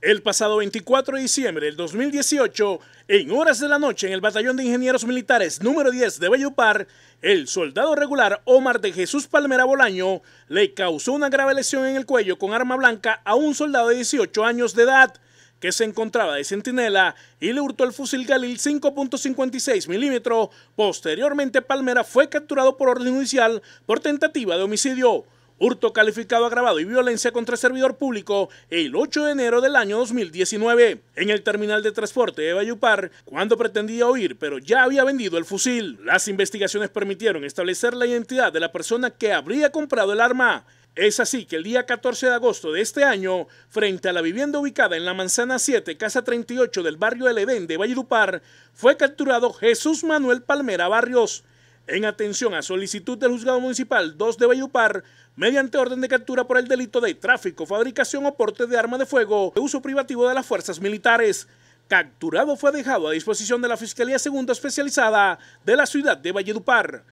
El pasado 24 de diciembre del 2018, en horas de la noche en el Batallón de Ingenieros Militares número 10 de Bellupar, el soldado regular Omar de Jesús Palmera Bolaño le causó una grave lesión en el cuello con arma blanca a un soldado de 18 años de edad que se encontraba de centinela y le hurtó el fusil Galil 5.56 milímetros. Posteriormente, Palmera fue capturado por orden judicial por tentativa de homicidio hurto calificado agravado y violencia contra servidor público el 8 de enero del año 2019 en el terminal de transporte de Vallupar, cuando pretendía huir pero ya había vendido el fusil. Las investigaciones permitieron establecer la identidad de la persona que habría comprado el arma. Es así que el día 14 de agosto de este año, frente a la vivienda ubicada en la manzana 7, casa 38 del barrio El Edén de Valledupar, fue capturado Jesús Manuel Palmera Barrios, en atención a solicitud del juzgado municipal 2 de Valledupar, mediante orden de captura por el delito de tráfico, fabricación o porte de arma de fuego de uso privativo de las fuerzas militares. Capturado fue dejado a disposición de la Fiscalía Segunda Especializada de la ciudad de Valledupar.